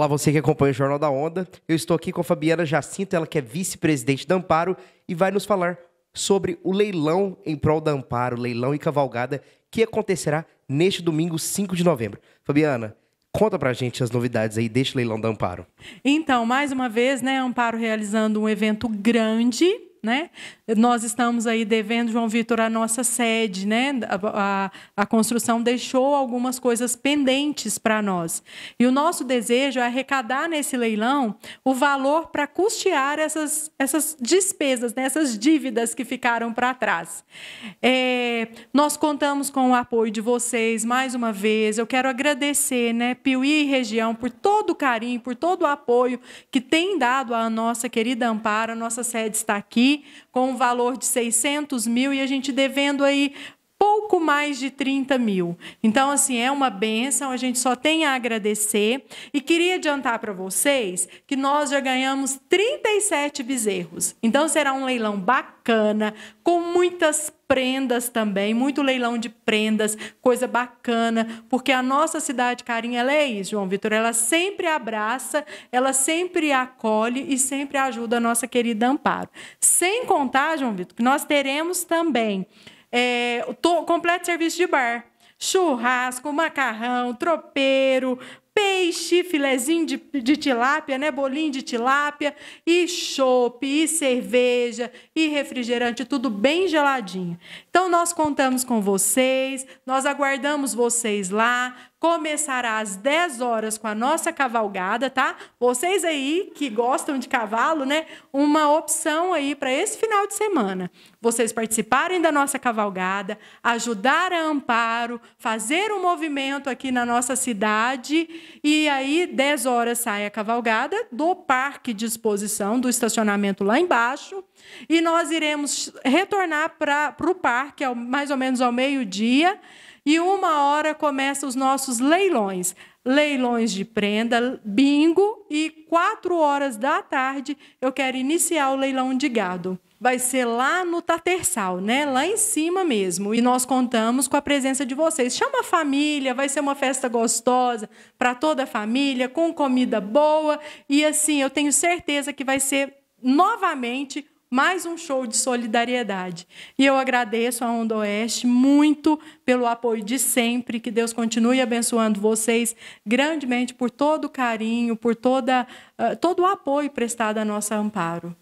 Olá, você que acompanha o Jornal da Onda. Eu estou aqui com a Fabiana Jacinto, ela que é vice-presidente da Amparo e vai nos falar sobre o leilão em prol da Amparo, leilão e cavalgada, que acontecerá neste domingo, 5 de novembro. Fabiana, Conta pra gente as novidades aí deste leilão da Amparo. Então, mais uma vez, né, Amparo realizando um evento grande né? Nós estamos aí devendo, João Vitor, a nossa sede, né? a, a, a construção deixou algumas coisas pendentes para nós. E o nosso desejo é arrecadar nesse leilão o valor para custear essas, essas despesas, né? essas dívidas que ficaram para trás. É, nós contamos com o apoio de vocês, mais uma vez. Eu quero agradecer, né, Piuí e região, por todo o carinho, por todo o apoio que tem dado à nossa querida Amparo. A nossa sede está aqui aí com um valor de 600 mil e a gente devendo aí pouco mais de 30 mil. Então, assim, é uma benção, a gente só tem a agradecer. E queria adiantar para vocês que nós já ganhamos 37 bezerros. Então, será um leilão bacana, com muitas prendas também, muito leilão de prendas, coisa bacana, porque a nossa cidade Carinha, ela é isso, João Vitor, ela sempre abraça, ela sempre acolhe e sempre ajuda a nossa querida Amparo. Sem contar, João Vitor, que nós teremos também é, to, completo serviço de bar. Churrasco, macarrão, tropeiro, peixe, filezinho de, de tilápia, né? Bolinho de tilápia, e chopp, e cerveja, e refrigerante, tudo bem geladinho. Então, nós contamos com vocês, nós aguardamos vocês lá começará às 10 horas com a nossa cavalgada, tá? Vocês aí que gostam de cavalo, né? Uma opção aí para esse final de semana. Vocês participarem da nossa cavalgada, ajudar a Amparo, fazer um movimento aqui na nossa cidade e aí 10 horas sai a cavalgada do parque de exposição, do estacionamento lá embaixo, e nós iremos retornar para o parque mais ou menos ao meio-dia e uma hora começa os nossos leilões. Leilões de prenda, bingo, e quatro horas da tarde eu quero iniciar o leilão de gado. Vai ser lá no Tatersal, né? Lá em cima mesmo. E nós contamos com a presença de vocês. Chama a família, vai ser uma festa gostosa para toda a família, com comida boa. E assim, eu tenho certeza que vai ser novamente mais um show de solidariedade. E eu agradeço a Onda Oeste muito pelo apoio de sempre, que Deus continue abençoando vocês grandemente por todo o carinho, por toda, uh, todo o apoio prestado à nossa Amparo.